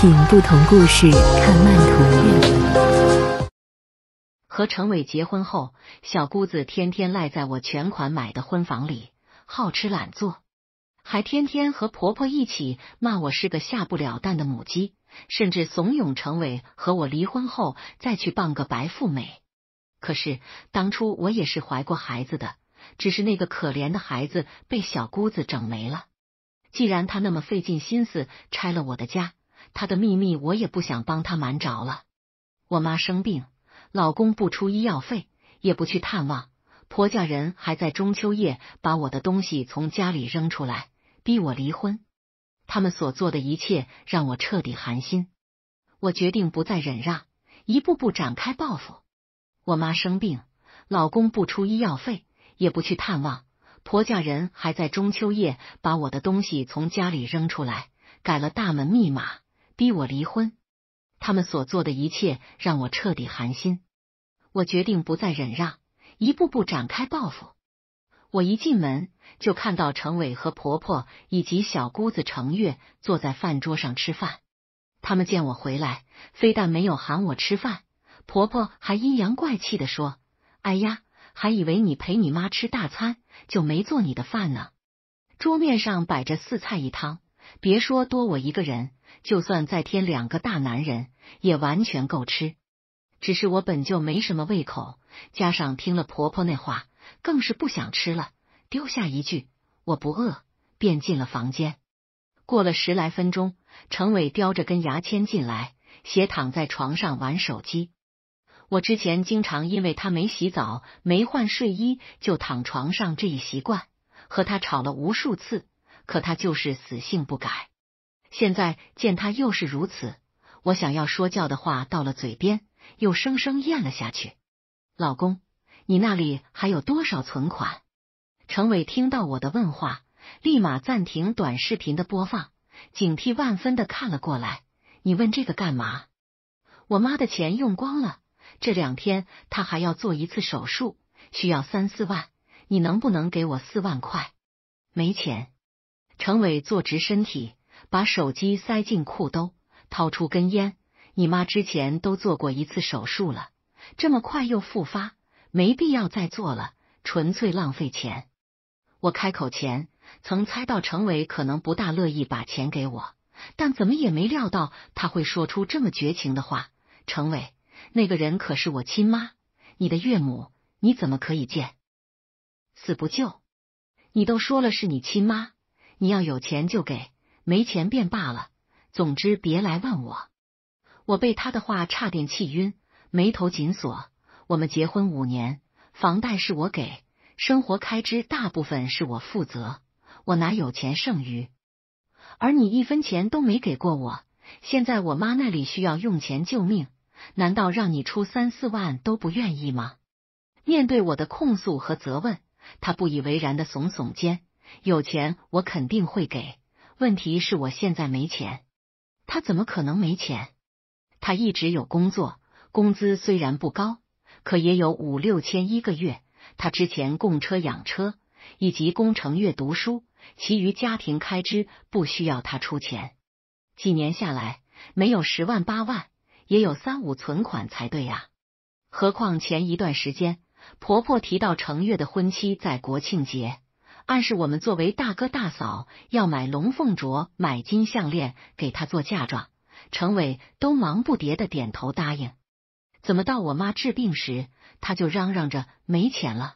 品不同故事，看曼图月。和程伟结婚后，小姑子天天赖在我全款买的婚房里，好吃懒做，还天天和婆婆一起骂我是个下不了蛋的母鸡，甚至怂恿程伟和我离婚后再去傍个白富美。可是当初我也是怀过孩子的，只是那个可怜的孩子被小姑子整没了。既然他那么费尽心思拆了我的家。他的秘密，我也不想帮他瞒着了。我妈生病，老公不出医药费，也不去探望，婆家人还在中秋夜把我的东西从家里扔出来，逼我离婚。他们所做的一切让我彻底寒心，我决定不再忍让，一步步展开报复。我妈生病，老公不出医药费，也不去探望，婆家人还在中秋夜把我的东西从家里扔出来，改了大门密码。逼我离婚，他们所做的一切让我彻底寒心。我决定不再忍让，一步步展开报复。我一进门就看到程伟和婆婆以及小姑子程月坐在饭桌上吃饭。他们见我回来，非但没有喊我吃饭，婆婆还阴阳怪气的说：“哎呀，还以为你陪你妈吃大餐，就没做你的饭呢。”桌面上摆着四菜一汤，别说多，我一个人。就算再添两个大男人，也完全够吃。只是我本就没什么胃口，加上听了婆婆那话，更是不想吃了。丢下一句“我不饿”，便进了房间。过了十来分钟，程伟叼着根牙签进来，斜躺在床上玩手机。我之前经常因为他没洗澡、没换睡衣就躺床上这一习惯，和他吵了无数次，可他就是死性不改。现在见他又是如此，我想要说教的话到了嘴边，又生生咽了下去。老公，你那里还有多少存款？程伟听到我的问话，立马暂停短视频的播放，警惕万分的看了过来。你问这个干嘛？我妈的钱用光了，这两天她还要做一次手术，需要三四万，你能不能给我四万块？没钱。程伟坐直身体。把手机塞进裤兜，掏出根烟。你妈之前都做过一次手术了，这么快又复发，没必要再做了，纯粹浪费钱。我开口前曾猜到程伟可能不大乐意把钱给我，但怎么也没料到他会说出这么绝情的话。程伟，那个人可是我亲妈，你的岳母，你怎么可以见死不救？你都说了是你亲妈，你要有钱就给。没钱便罢了，总之别来问我。我被他的话差点气晕，眉头紧锁。我们结婚五年，房贷是我给，生活开支大部分是我负责，我哪有钱剩余？而你一分钱都没给过我。现在我妈那里需要用钱救命，难道让你出三四万都不愿意吗？面对我的控诉和责问，他不以为然的耸耸肩：“有钱我肯定会给。”问题是我现在没钱，他怎么可能没钱？他一直有工作，工资虽然不高，可也有五六千一个月。他之前供车养车，以及供程月读书，其余家庭开支不需要他出钱。几年下来，没有十万八万，也有三五存款才对呀。何况前一段时间，婆婆提到程月的婚期在国庆节。暗示我们作为大哥大嫂要买龙凤镯、买金项链给他做嫁妆，程伟都忙不迭的点头答应。怎么到我妈治病时，他就嚷嚷着没钱了？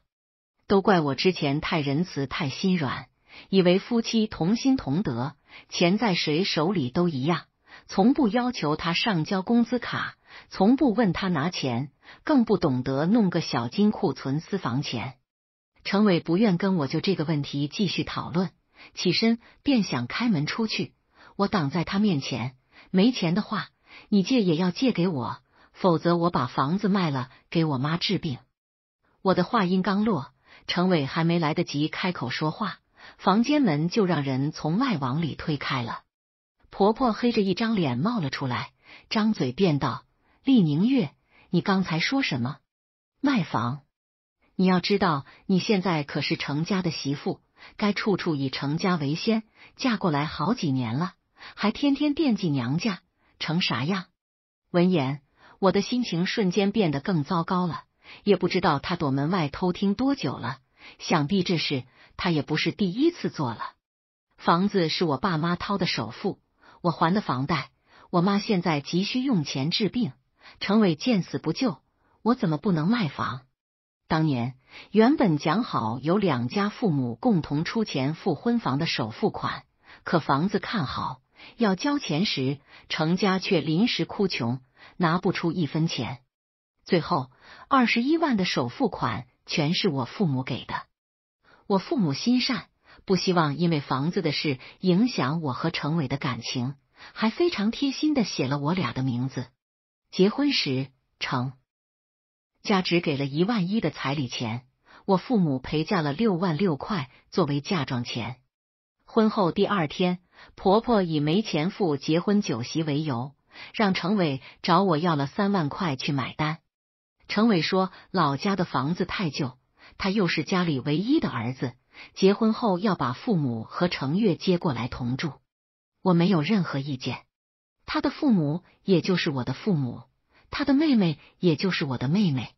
都怪我之前太仁慈、太心软，以为夫妻同心同德，钱在谁手里都一样，从不要求他上交工资卡，从不问他拿钱，更不懂得弄个小金库存私房钱。陈伟不愿跟我就这个问题继续讨论，起身便想开门出去。我挡在他面前：“没钱的话，你借也要借给我，否则我把房子卖了给我妈治病。”我的话音刚落，陈伟还没来得及开口说话，房间门就让人从外往里推开了。婆婆黑着一张脸冒了出来，张嘴便道：“厉宁月，你刚才说什么？卖房？”你要知道，你现在可是成家的媳妇，该处处以成家为先。嫁过来好几年了，还天天惦记娘家，成啥样？闻言，我的心情瞬间变得更糟糕了。也不知道他躲门外偷听多久了，想必这事他也不是第一次做了。房子是我爸妈掏的首付，我还的房贷，我妈现在急需用钱治病。程伟见死不救，我怎么不能卖房？当年原本讲好由两家父母共同出钱付婚房的首付款，可房子看好要交钱时，程家却临时哭穷，拿不出一分钱。最后二十一万的首付款全是我父母给的。我父母心善，不希望因为房子的事影响我和程伟的感情，还非常贴心的写了我俩的名字。结婚时程。家只给了一万一的彩礼钱，我父母陪嫁了六万六块作为嫁妆钱。婚后第二天，婆婆以没钱付结婚酒席为由，让程伟找我要了三万块去买单。程伟说老家的房子太旧，他又是家里唯一的儿子，结婚后要把父母和程月接过来同住。我没有任何意见，他的父母也就是我的父母。他的妹妹，也就是我的妹妹，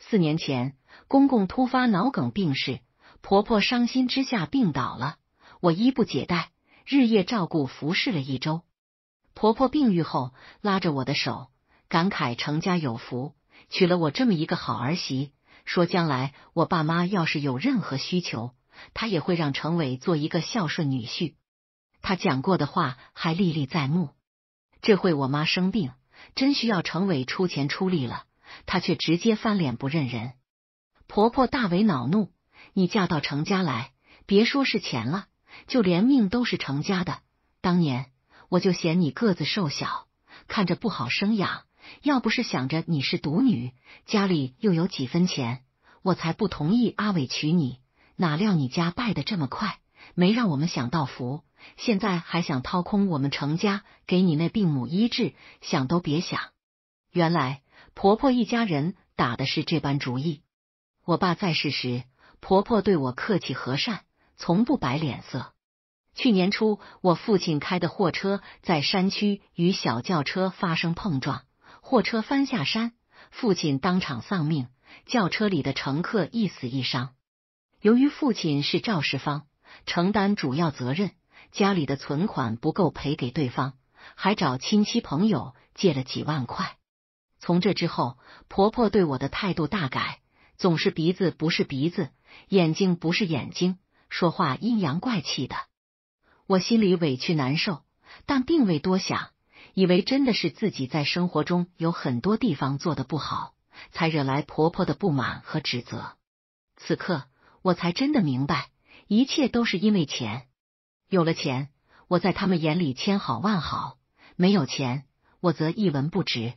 四年前公公突发脑梗病逝，婆婆伤心之下病倒了，我衣不解带日夜照顾服侍了一周。婆婆病愈后，拉着我的手，感慨成家有福，娶了我这么一个好儿媳，说将来我爸妈要是有任何需求，他也会让程伟做一个孝顺女婿。他讲过的话还历历在目。这会我妈生病。真需要程伟出钱出力了，他却直接翻脸不认人。婆婆大为恼怒：“你嫁到程家来，别说是钱了，就连命都是程家的。当年我就嫌你个子瘦小，看着不好生养。要不是想着你是独女，家里又有几分钱，我才不同意阿伟娶你。哪料你家败得这么快，没让我们享到福。”现在还想掏空我们程家，给你那病母医治，想都别想。原来婆婆一家人打的是这般主意。我爸在世时，婆婆对我客气和善，从不摆脸色。去年初，我父亲开的货车在山区与小轿车发生碰撞，货车翻下山，父亲当场丧命，轿车里的乘客一死一伤。由于父亲是肇事方，承担主要责任。家里的存款不够赔给对方，还找亲戚朋友借了几万块。从这之后，婆婆对我的态度大改，总是鼻子不是鼻子，眼睛不是眼睛，说话阴阳怪气的。我心里委屈难受，但并未多想，以为真的是自己在生活中有很多地方做的不好，才惹来婆婆的不满和指责。此刻，我才真的明白，一切都是因为钱。有了钱，我在他们眼里千好万好；没有钱，我则一文不值。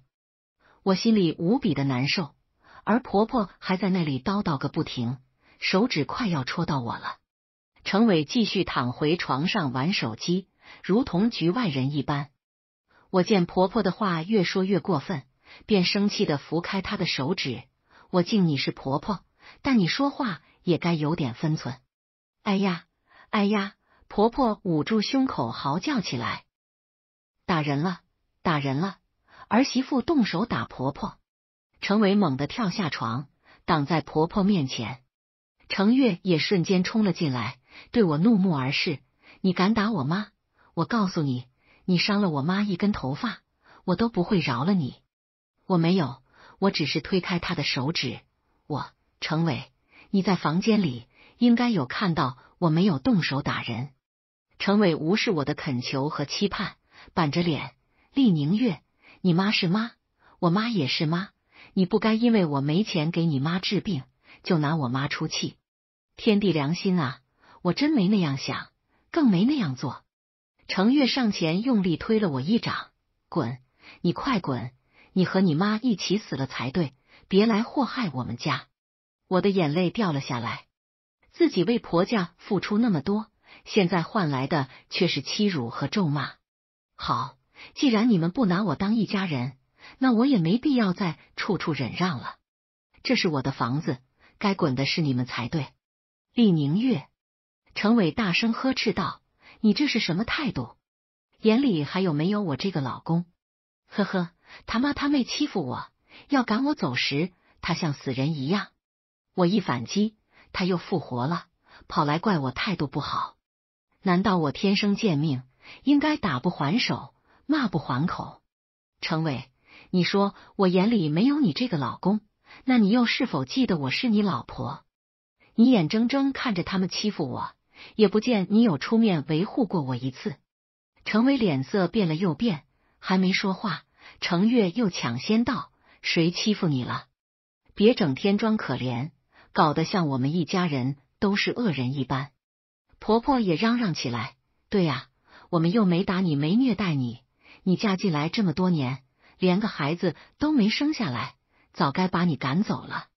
我心里无比的难受，而婆婆还在那里叨叨个不停，手指快要戳到我了。程伟继续躺回床上玩手机，如同局外人一般。我见婆婆的话越说越过分，便生气的拂开她的手指。我敬你是婆婆，但你说话也该有点分寸。哎呀，哎呀！婆婆捂住胸口嚎叫起来：“打人了，打人了！”儿媳妇动手打婆婆，程伟猛地跳下床，挡在婆婆面前。程月也瞬间冲了进来，对我怒目而视：“你敢打我妈？我告诉你，你伤了我妈一根头发，我都不会饶了你！”我没有，我只是推开她的手指。我，程伟，你在房间里应该有看到，我没有动手打人。陈伟无视我的恳求和期盼，板着脸。厉宁月，你妈是妈，我妈也是妈，你不该因为我没钱给你妈治病就拿我妈出气。天地良心啊，我真没那样想，更没那样做。程月上前用力推了我一掌，滚，你快滚，你和你妈一起死了才对，别来祸害我们家。我的眼泪掉了下来，自己为婆家付出那么多。现在换来的却是欺辱和咒骂。好，既然你们不拿我当一家人，那我也没必要再处处忍让了。这是我的房子，该滚的是你们才对。厉宁月、程伟大声呵斥道：“你这是什么态度？眼里还有没有我这个老公？”呵呵，他妈他妹欺负我，要赶我走时，他像死人一样；我一反击，他又复活了，跑来怪我态度不好。难道我天生贱命，应该打不还手，骂不还口？程伟，你说我眼里没有你这个老公，那你又是否记得我是你老婆？你眼睁睁看着他们欺负我，也不见你有出面维护过我一次。程伟脸色变了又变，还没说话，程月又抢先道：“谁欺负你了？别整天装可怜，搞得像我们一家人都是恶人一般。”婆婆也嚷嚷起来：“对呀，我们又没打你，没虐待你，你嫁进来这么多年，连个孩子都没生下来，早该把你赶走了。”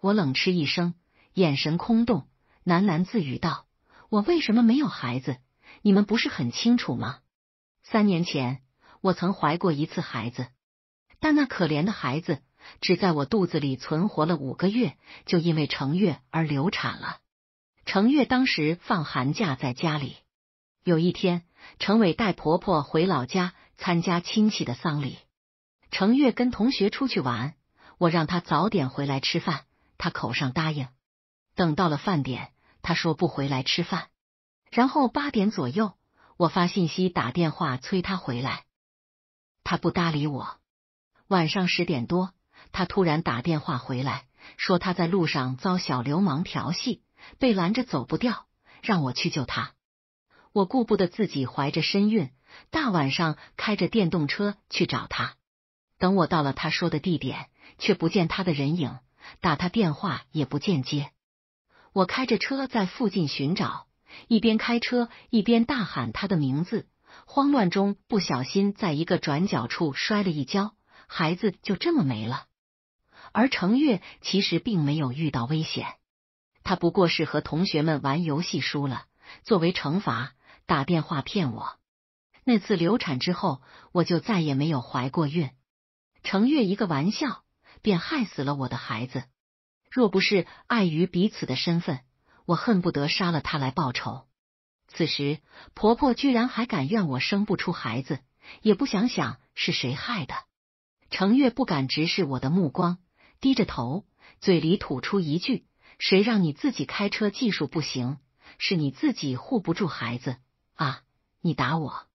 我冷嗤一声，眼神空洞，喃喃自语道：“我为什么没有孩子？你们不是很清楚吗？三年前我曾怀过一次孩子，但那可怜的孩子只在我肚子里存活了五个月，就因为程月而流产了。”程月当时放寒假在家里。有一天，程伟带婆婆回老家参加亲戚的丧礼。程月跟同学出去玩，我让她早点回来吃饭，她口上答应。等到了饭点，她说不回来吃饭。然后八点左右，我发信息打电话催她回来，他不搭理我。晚上十点多，他突然打电话回来，说他在路上遭小流氓调戏。被拦着走不掉，让我去救他。我顾不得自己怀着身孕，大晚上开着电动车去找他。等我到了他说的地点，却不见他的人影，打他电话也不见接。我开着车在附近寻找，一边开车一边大喊他的名字。慌乱中不小心在一个转角处摔了一跤，孩子就这么没了。而程月其实并没有遇到危险。他不过是和同学们玩游戏输了，作为惩罚打电话骗我。那次流产之后，我就再也没有怀过孕。程月一个玩笑便害死了我的孩子，若不是碍于彼此的身份，我恨不得杀了他来报仇。此时婆婆居然还敢怨我生不出孩子，也不想想是谁害的。程月不敢直视我的目光，低着头，嘴里吐出一句。谁让你自己开车技术不行？是你自己护不住孩子啊！你打我！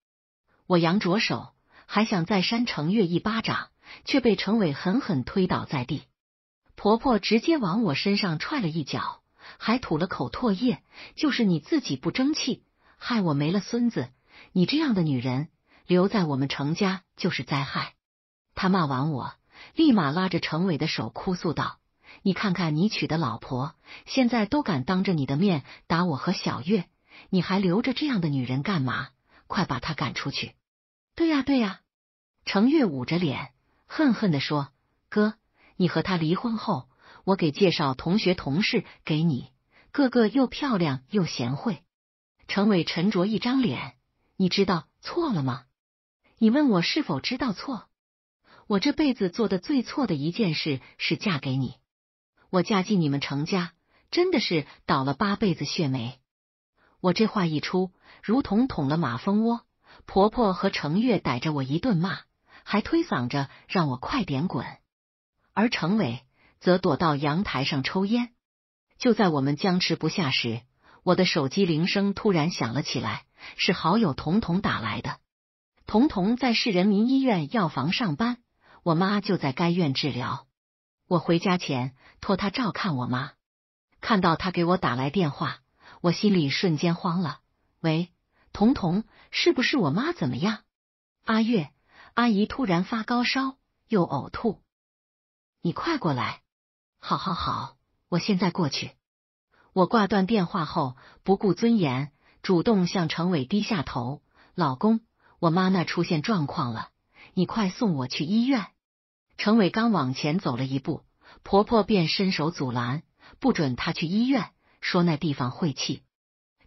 我扬着手，还想再扇程月一巴掌，却被程伟狠狠推倒在地。婆婆直接往我身上踹了一脚，还吐了口唾液。就是你自己不争气，害我没了孙子。你这样的女人留在我们程家就是灾害。她骂完我，立马拉着程伟的手哭诉道。你看看，你娶的老婆现在都敢当着你的面打我和小月，你还留着这样的女人干嘛？快把她赶出去！对呀，对呀。程月捂着脸，恨恨的说：“哥，你和她离婚后，我给介绍同学同事给你，个个又漂亮又贤惠。”程伟沉着一张脸，你知道错了吗？你问我是否知道错？我这辈子做的最错的一件事是嫁给你。我嫁进你们程家，真的是倒了八辈子血霉。我这话一出，如同捅了马蜂窝，婆婆和程月逮着我一顿骂，还推搡着让我快点滚。而程伟则躲到阳台上抽烟。就在我们僵持不下时，我的手机铃声突然响了起来，是好友彤彤打来的。彤彤在市人民医院药房上班，我妈就在该院治疗。我回家前托他照看我妈，看到他给我打来电话，我心里瞬间慌了。喂，彤彤，是不是我妈怎么样？阿月阿姨突然发高烧又呕吐，你快过来！好，好，好，我现在过去。我挂断电话后，不顾尊严，主动向程伟低下头。老公，我妈那出现状况了，你快送我去医院。程伟刚往前走了一步，婆婆便伸手阻拦，不准他去医院，说那地方晦气。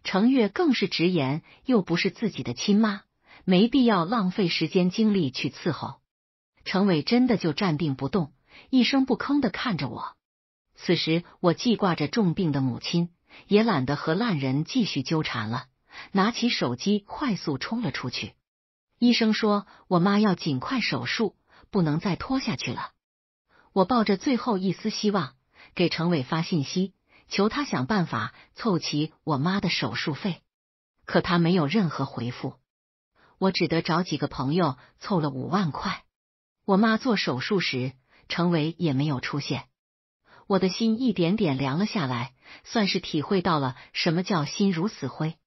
程月更是直言，又不是自己的亲妈，没必要浪费时间精力去伺候。程伟真的就站定不动，一声不吭的看着我。此时我记挂着重病的母亲，也懒得和烂人继续纠缠了，拿起手机快速冲了出去。医生说，我妈要尽快手术。不能再拖下去了，我抱着最后一丝希望给陈伟发信息，求他想办法凑齐我妈的手术费，可他没有任何回复，我只得找几个朋友凑了五万块。我妈做手术时，陈伟也没有出现，我的心一点点凉了下来，算是体会到了什么叫心如死灰。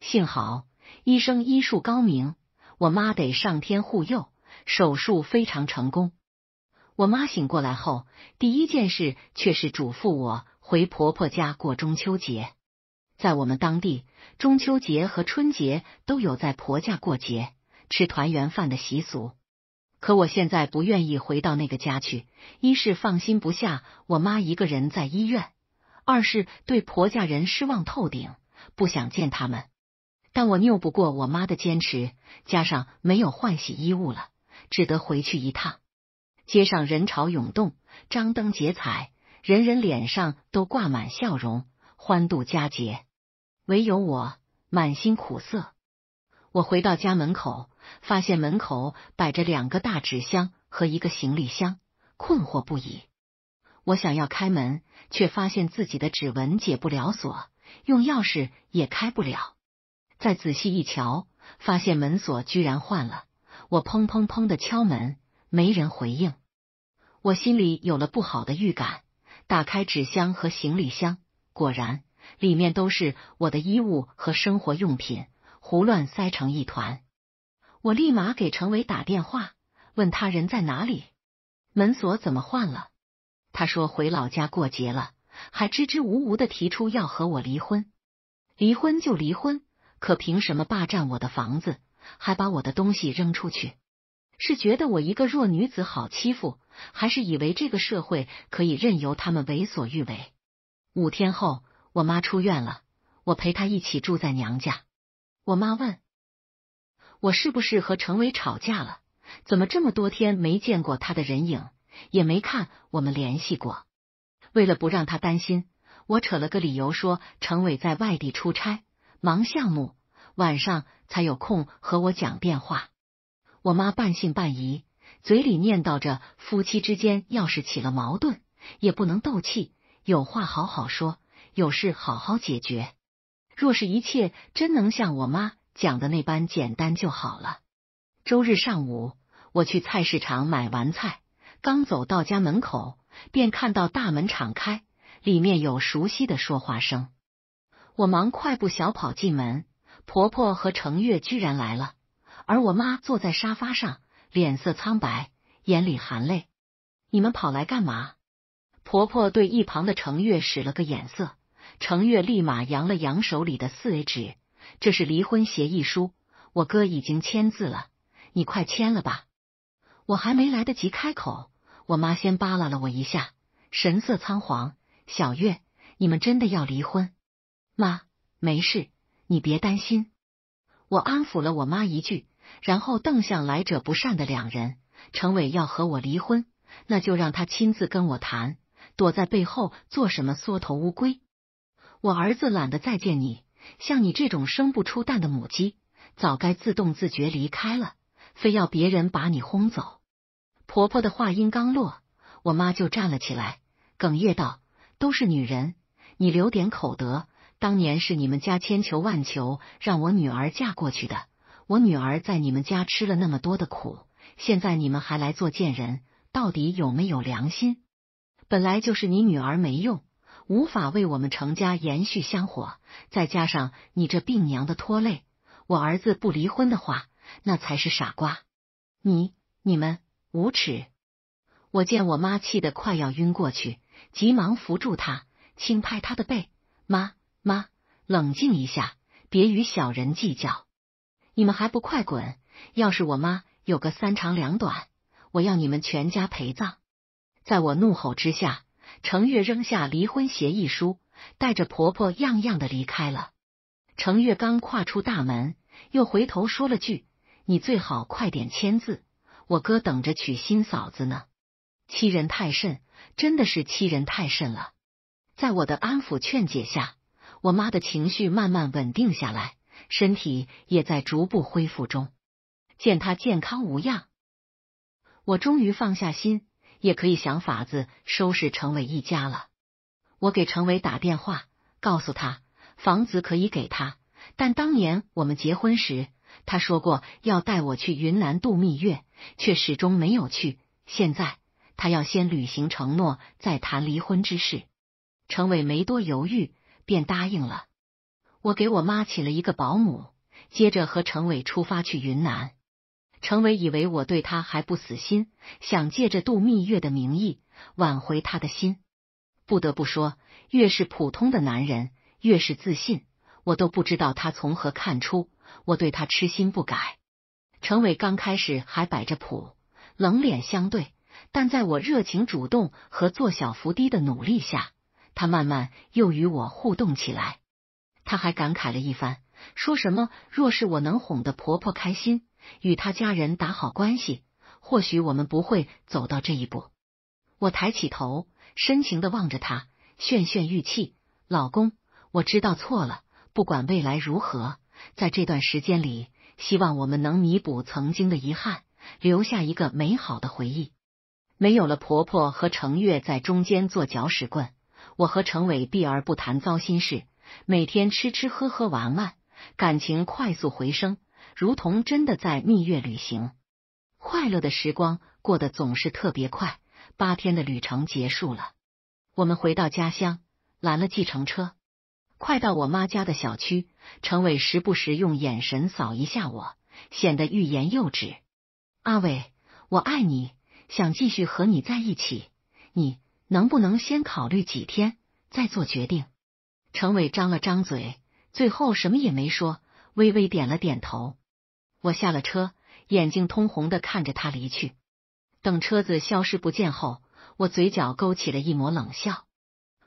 幸好医生医术高明，我妈得上天护佑。手术非常成功，我妈醒过来后，第一件事却是嘱咐我回婆婆家过中秋节。在我们当地，中秋节和春节都有在婆家过节、吃团圆饭的习俗。可我现在不愿意回到那个家去，一是放心不下我妈一个人在医院，二是对婆家人失望透顶，不想见他们。但我拗不过我妈的坚持，加上没有换洗衣物了。只得回去一趟。街上人潮涌动，张灯结彩，人人脸上都挂满笑容，欢度佳节。唯有我满心苦涩。我回到家门口，发现门口摆着两个大纸箱和一个行李箱，困惑不已。我想要开门，却发现自己的指纹解不了锁，用钥匙也开不了。再仔细一瞧，发现门锁居然换了。我砰砰砰的敲门，没人回应。我心里有了不好的预感，打开纸箱和行李箱，果然里面都是我的衣物和生活用品，胡乱塞成一团。我立马给陈伟打电话，问他人在哪里，门锁怎么换了。他说回老家过节了，还支支吾吾的提出要和我离婚。离婚就离婚，可凭什么霸占我的房子？还把我的东西扔出去，是觉得我一个弱女子好欺负，还是以为这个社会可以任由他们为所欲为？五天后，我妈出院了，我陪她一起住在娘家。我妈问我是不是和程伟吵架了，怎么这么多天没见过他的人影，也没看我们联系过。为了不让她担心，我扯了个理由说程伟在外地出差忙项目。晚上才有空和我讲电话。我妈半信半疑，嘴里念叨着：“夫妻之间要是起了矛盾，也不能斗气，有话好好说，有事好好解决。”若是一切真能像我妈讲的那般简单就好了。周日上午，我去菜市场买完菜，刚走到家门口，便看到大门敞开，里面有熟悉的说话声。我忙快步小跑进门。婆婆和程月居然来了，而我妈坐在沙发上，脸色苍白，眼里含泪。你们跑来干嘛？婆婆对一旁的程月使了个眼色，程月立马扬了扬手里的四 A 纸，这是离婚协议书，我哥已经签字了，你快签了吧。我还没来得及开口，我妈先扒拉了我一下，神色仓皇。小月，你们真的要离婚？妈，没事。你别担心，我安抚了我妈一句，然后瞪向来者不善的两人。程伟要和我离婚，那就让他亲自跟我谈，躲在背后做什么缩头乌龟？我儿子懒得再见你，像你这种生不出蛋的母鸡，早该自动自觉离开了，非要别人把你轰走。婆婆的话音刚落，我妈就站了起来，哽咽道：“都是女人，你留点口德。”当年是你们家千求万求让我女儿嫁过去的，我女儿在你们家吃了那么多的苦，现在你们还来做贱人，到底有没有良心？本来就是你女儿没用，无法为我们程家延续香火，再加上你这病娘的拖累，我儿子不离婚的话，那才是傻瓜。你你们无耻！我见我妈气得快要晕过去，急忙扶住她，轻拍她的背，妈。妈，冷静一下，别与小人计较。你们还不快滚！要是我妈有个三长两短，我要你们全家陪葬。在我怒吼之下，程月扔下离婚协议书，带着婆婆，样样的离开了。程月刚跨出大门，又回头说了句：“你最好快点签字，我哥等着娶新嫂子呢。”欺人太甚，真的是欺人太甚了。在我的安抚劝解下。我妈的情绪慢慢稳定下来，身体也在逐步恢复中。见她健康无恙，我终于放下心，也可以想法子收拾程伟一家了。我给程伟打电话，告诉他房子可以给他，但当年我们结婚时，他说过要带我去云南度蜜月，却始终没有去。现在他要先履行承诺，再谈离婚之事。程伟没多犹豫。便答应了，我给我妈请了一个保姆，接着和程伟出发去云南。程伟以为我对他还不死心，想借着度蜜月的名义挽回他的心。不得不说，越是普通的男人，越是自信。我都不知道他从何看出我对他痴心不改。程伟刚开始还摆着谱，冷脸相对，但在我热情主动和做小伏低的努力下。他慢慢又与我互动起来，他还感慨了一番，说什么：“若是我能哄得婆婆开心，与她家人打好关系，或许我们不会走到这一步。”我抬起头，深情的望着他，泫泫欲泣：“老公，我知道错了。不管未来如何，在这段时间里，希望我们能弥补曾经的遗憾，留下一个美好的回忆。没有了婆婆和程月在中间做搅屎棍。”我和陈伟避而不谈糟心事，每天吃吃喝喝玩玩，感情快速回升，如同真的在蜜月旅行。快乐的时光过得总是特别快，八天的旅程结束了，我们回到家乡，拦了计程车，快到我妈家的小区。陈伟时不时用眼神扫一下我，显得欲言又止。阿伟，我爱你，想继续和你在一起，你。能不能先考虑几天再做决定？程伟张了张嘴，最后什么也没说，微微点了点头。我下了车，眼睛通红的看着他离去。等车子消失不见后，我嘴角勾起了一抹冷笑。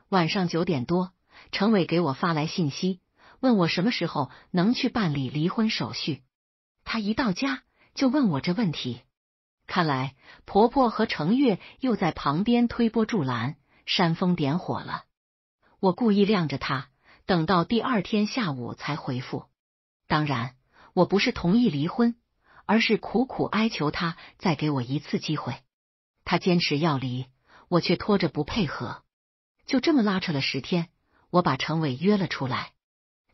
晚上九点多，程伟给我发来信息，问我什么时候能去办理离婚手续。他一到家就问我这问题。看来婆婆和程月又在旁边推波助澜、煽风点火了。我故意晾着他，等到第二天下午才回复。当然，我不是同意离婚，而是苦苦哀求他再给我一次机会。他坚持要离，我却拖着不配合。就这么拉扯了十天，我把程伟约了出来。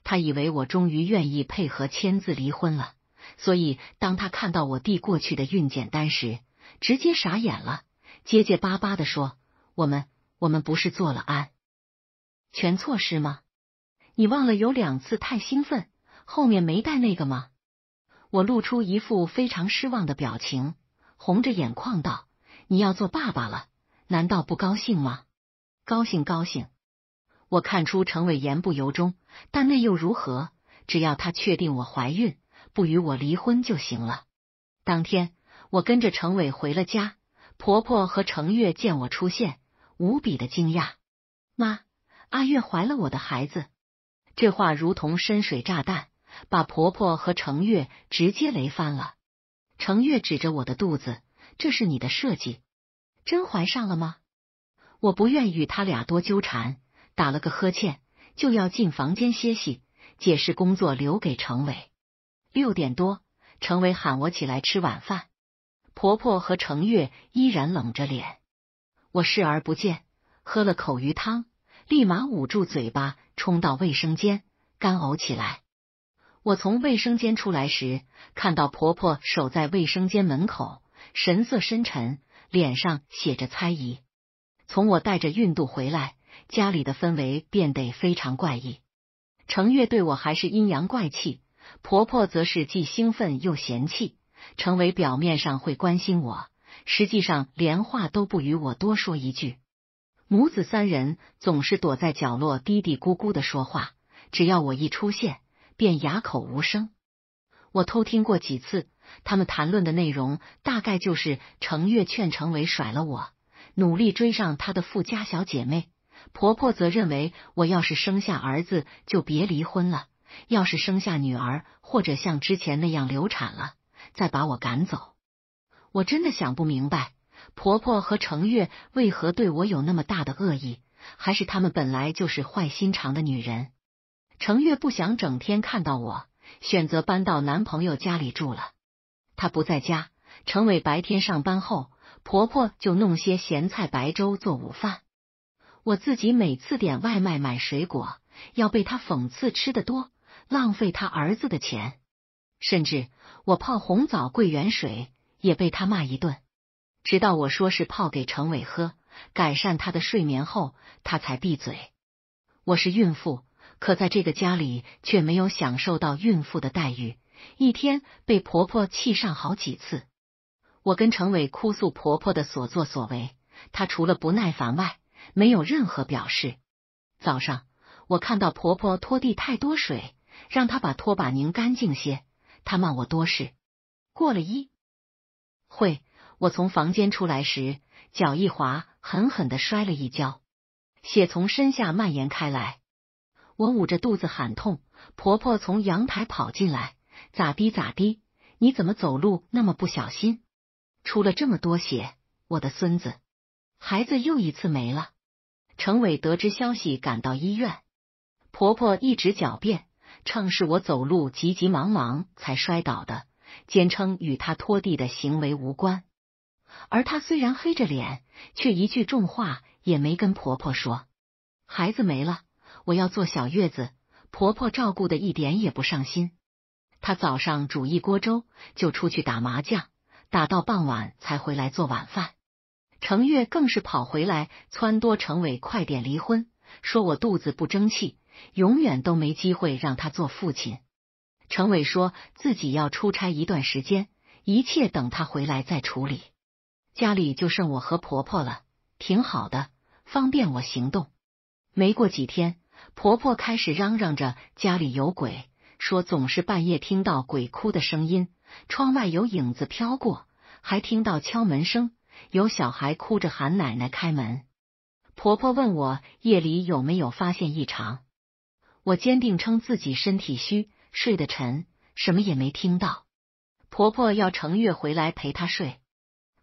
他以为我终于愿意配合签字离婚了。所以，当他看到我递过去的孕检单时，直接傻眼了，结结巴巴的说：“我们我们不是做了安全措施吗？你忘了有两次太兴奋，后面没带那个吗？”我露出一副非常失望的表情，红着眼眶道：“你要做爸爸了，难道不高兴吗？”“高兴，高兴！”我看出程伟言不由衷，但那又如何？只要他确定我怀孕。不与我离婚就行了。当天，我跟着程伟回了家，婆婆和程月见我出现，无比的惊讶。妈，阿月怀了我的孩子，这话如同深水炸弹，把婆婆和程月直接雷翻了。程月指着我的肚子，这是你的设计，真怀上了吗？我不愿与他俩多纠缠，打了个呵欠，就要进房间歇息，解释工作留给程伟。六点多，程伟喊我起来吃晚饭。婆婆和程月依然冷着脸，我视而不见，喝了口鱼汤，立马捂住嘴巴，冲到卫生间干呕起来。我从卫生间出来时，看到婆婆守在卫生间门口，神色深沉，脸上写着猜疑。从我带着孕肚回来，家里的氛围变得非常怪异。程月对我还是阴阳怪气。婆婆则是既兴奋又嫌弃，程伟表面上会关心我，实际上连话都不与我多说一句。母子三人总是躲在角落嘀嘀咕咕的说话，只要我一出现便哑口无声。我偷听过几次，他们谈论的内容大概就是程月劝程伟甩了我，努力追上他的富家小姐妹。婆婆则认为我要是生下儿子就别离婚了。要是生下女儿，或者像之前那样流产了，再把我赶走，我真的想不明白，婆婆和程月为何对我有那么大的恶意，还是他们本来就是坏心肠的女人？程月不想整天看到我，选择搬到男朋友家里住了。她不在家，程伟白天上班后，婆婆就弄些咸菜白粥做午饭。我自己每次点外卖买水果，要被她讽刺吃的多。浪费他儿子的钱，甚至我泡红枣桂圆水也被他骂一顿，直到我说是泡给程伟喝，改善他的睡眠后，他才闭嘴。我是孕妇，可在这个家里却没有享受到孕妇的待遇，一天被婆婆气上好几次。我跟程伟哭诉婆婆的所作所为，她除了不耐烦外，没有任何表示。早上我看到婆婆拖地太多水。让他把拖把拧干净些。他骂我多事。过了一会，我从房间出来时，脚一滑，狠狠的摔了一跤，血从身下蔓延开来。我捂着肚子喊痛。婆婆从阳台跑进来：“咋滴咋滴，你怎么走路那么不小心？出了这么多血，我的孙子，孩子又一次没了。”程伟得知消息，赶到医院。婆婆一直狡辩。称是我走路急急忙忙才摔倒的，坚称与他拖地的行为无关。而他虽然黑着脸，却一句重话也没跟婆婆说。孩子没了，我要坐小月子，婆婆照顾的一点也不上心。她早上煮一锅粥，就出去打麻将，打到傍晚才回来做晚饭。程月更是跑回来撺掇程伟快点离婚，说我肚子不争气。永远都没机会让他做父亲。陈伟说自己要出差一段时间，一切等他回来再处理。家里就剩我和婆婆了，挺好的，方便我行动。没过几天，婆婆开始嚷嚷着家里有鬼，说总是半夜听到鬼哭的声音，窗外有影子飘过，还听到敲门声，有小孩哭着喊奶奶开门。婆婆问我夜里有没有发现异常。我坚定称自己身体虚，睡得沉，什么也没听到。婆婆要程月回来陪她睡，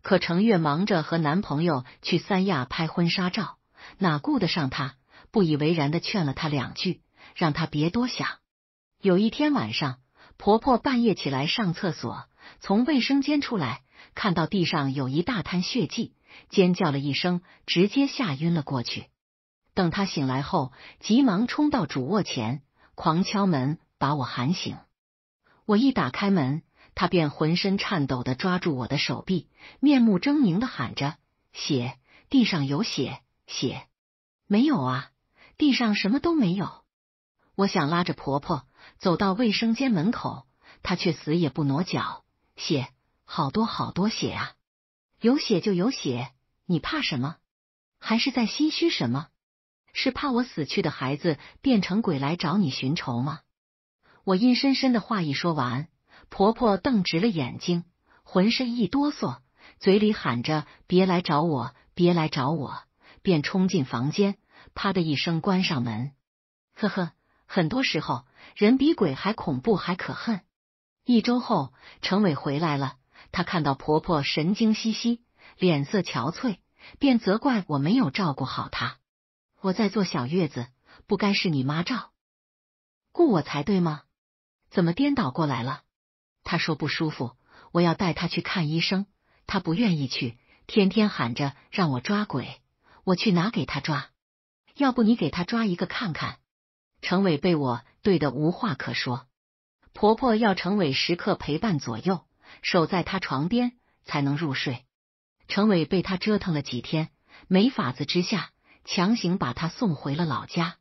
可程月忙着和男朋友去三亚拍婚纱照，哪顾得上她？不以为然的劝了她两句，让她别多想。有一天晚上，婆婆半夜起来上厕所，从卫生间出来，看到地上有一大滩血迹，尖叫了一声，直接吓晕了过去。等她醒来后，急忙冲到主卧前，狂敲门把我喊醒。我一打开门，她便浑身颤抖的抓住我的手臂，面目狰狞的喊着：“血！地上有血！血！”没有啊，地上什么都没有。我想拉着婆婆走到卫生间门口，她却死也不挪脚。血，好多好多血啊！有血就有血，你怕什么？还是在心虚什么？是怕我死去的孩子变成鬼来找你寻仇吗？我阴森森的话一说完，婆婆瞪直了眼睛，浑身一哆嗦，嘴里喊着“别来找我，别来找我”，便冲进房间，啪的一声关上门。呵呵，很多时候人比鬼还恐怖，还可恨。一周后，程伟回来了，他看到婆婆神经兮兮，脸色憔悴，便责怪我没有照顾好她。我在坐小月子，不该是你妈照顾我才对吗？怎么颠倒过来了？她说不舒服，我要带她去看医生，她不愿意去，天天喊着让我抓鬼，我去哪给她抓？要不你给她抓一个看看？程伟被我怼的无话可说。婆婆要程伟时刻陪伴左右，守在她床边才能入睡。程伟被她折腾了几天，没法子之下。强行把他送回了老家。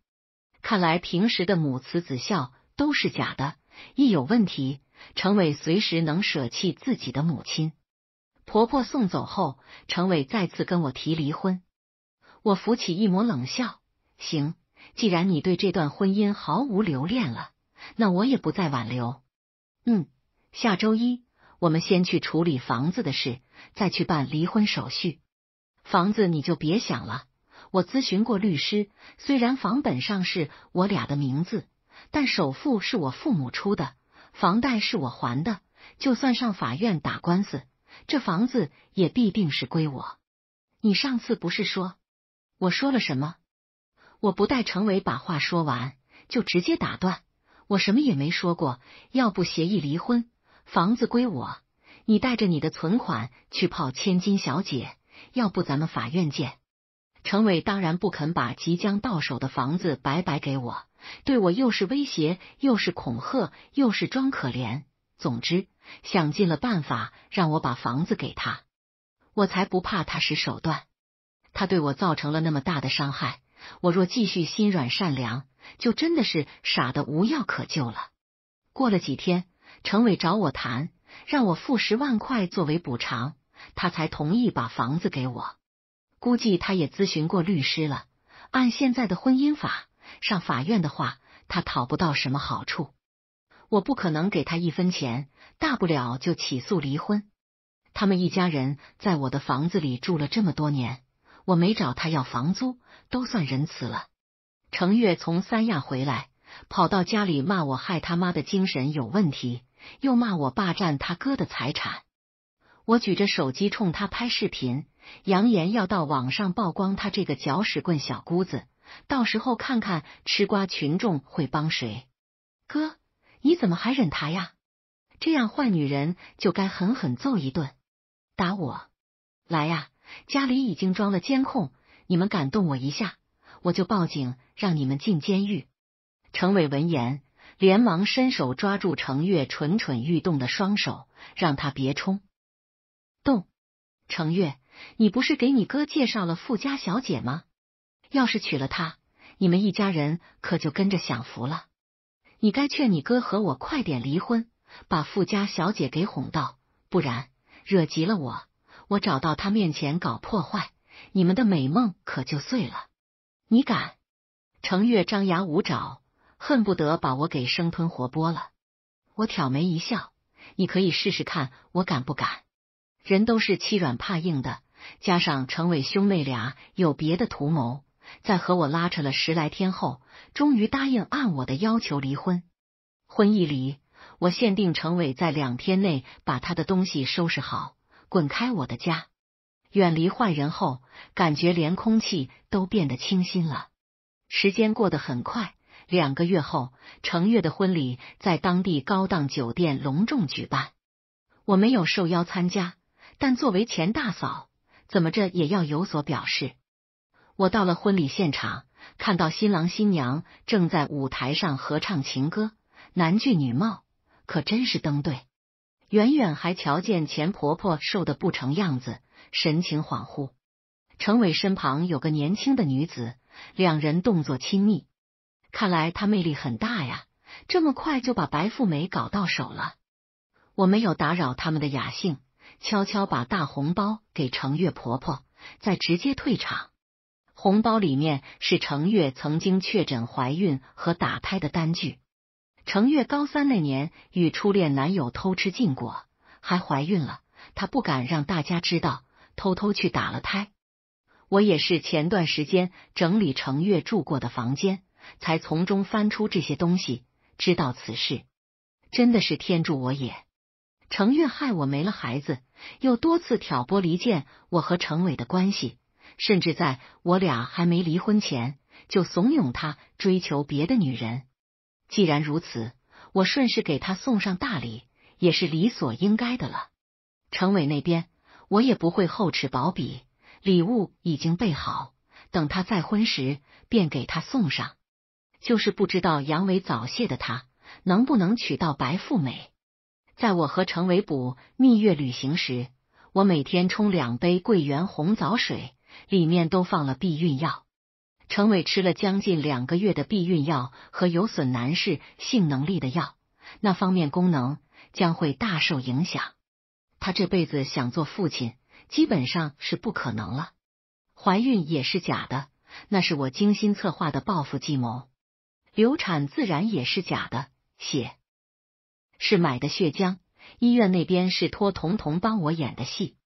看来平时的母慈子孝都是假的，一有问题，程伟随时能舍弃自己的母亲。婆婆送走后，程伟再次跟我提离婚。我浮起一抹冷笑：“行，既然你对这段婚姻毫无留恋了，那我也不再挽留。”嗯，下周一我们先去处理房子的事，再去办离婚手续。房子你就别想了。我咨询过律师，虽然房本上是我俩的名字，但首付是我父母出的，房贷是我还的。就算上法院打官司，这房子也必定是归我。你上次不是说我说了什么？我不待程伟把话说完，就直接打断。我什么也没说过。要不协议离婚，房子归我；你带着你的存款去泡千金小姐，要不咱们法院见。程伟当然不肯把即将到手的房子白白给我，对我又是威胁，又是恐吓，又是装可怜，总之想尽了办法让我把房子给他。我才不怕他使手段。他对我造成了那么大的伤害，我若继续心软善良，就真的是傻的无药可救了。过了几天，程伟找我谈，让我付十万块作为补偿，他才同意把房子给我。估计他也咨询过律师了。按现在的婚姻法，上法院的话，他讨不到什么好处。我不可能给他一分钱，大不了就起诉离婚。他们一家人在我的房子里住了这么多年，我没找他要房租，都算仁慈了。程月从三亚回来，跑到家里骂我，害他妈的精神有问题，又骂我霸占他哥的财产。我举着手机冲他拍视频。扬言要到网上曝光他这个搅屎棍小姑子，到时候看看吃瓜群众会帮谁。哥，你怎么还忍他呀？这样坏女人就该狠狠揍一顿。打我来呀！家里已经装了监控，你们敢动我一下，我就报警让你们进监狱。程伟闻言，连忙伸手抓住程月蠢蠢欲动的双手，让他别冲动。程月。你不是给你哥介绍了富家小姐吗？要是娶了她，你们一家人可就跟着享福了。你该劝你哥和我快点离婚，把富家小姐给哄到，不然惹急了我，我找到他面前搞破坏，你们的美梦可就碎了。你敢？程月张牙舞爪，恨不得把我给生吞活剥了。我挑眉一笑，你可以试试看，我敢不敢？人都是欺软怕硬的。加上程伟兄妹俩有别的图谋，在和我拉扯了十来天后，终于答应按我的要求离婚。婚议里，我限定程伟在两天内把他的东西收拾好，滚开我的家，远离坏人。后感觉连空气都变得清新了。时间过得很快，两个月后，程月的婚礼在当地高档酒店隆重举办。我没有受邀参加，但作为前大嫂。怎么着也要有所表示。我到了婚礼现场，看到新郎新娘正在舞台上合唱情歌，男俊女貌，可真是登对。远远还瞧见钱婆婆瘦的不成样子，神情恍惚。程伟身旁有个年轻的女子，两人动作亲密，看来她魅力很大呀，这么快就把白富美搞到手了。我没有打扰他们的雅兴。悄悄把大红包给程月婆婆，再直接退场。红包里面是程月曾经确诊怀孕和打胎的单据。程月高三那年与初恋男友偷吃禁果，还怀孕了，她不敢让大家知道，偷偷去打了胎。我也是前段时间整理程月住过的房间，才从中翻出这些东西，知道此事，真的是天助我也。程越害我没了孩子，又多次挑拨离间我和程伟的关系，甚至在我俩还没离婚前，就怂恿他追求别的女人。既然如此，我顺势给他送上大礼，也是理所应该的了。程伟那边，我也不会厚此薄彼，礼物已经备好，等他再婚时便给他送上。就是不知道阳痿早泄的他能不能娶到白富美。在我和程伟补蜜月旅行时，我每天冲两杯桂圆红枣水，里面都放了避孕药。程伟吃了将近两个月的避孕药和有损男士性能力的药，那方面功能将会大受影响。他这辈子想做父亲基本上是不可能了。怀孕也是假的，那是我精心策划的报复计谋。流产自然也是假的，血。是买的血浆，医院那边是托童童帮我演的戏。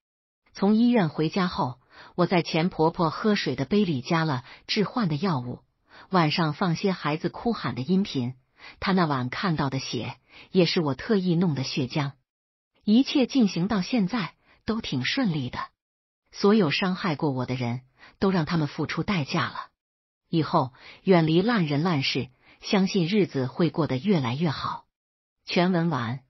从医院回家后，我在钱婆婆喝水的杯里加了致幻的药物，晚上放些孩子哭喊的音频。她那晚看到的血，也是我特意弄的血浆。一切进行到现在都挺顺利的，所有伤害过我的人都让他们付出代价了。以后远离烂人烂事，相信日子会过得越来越好。全文完。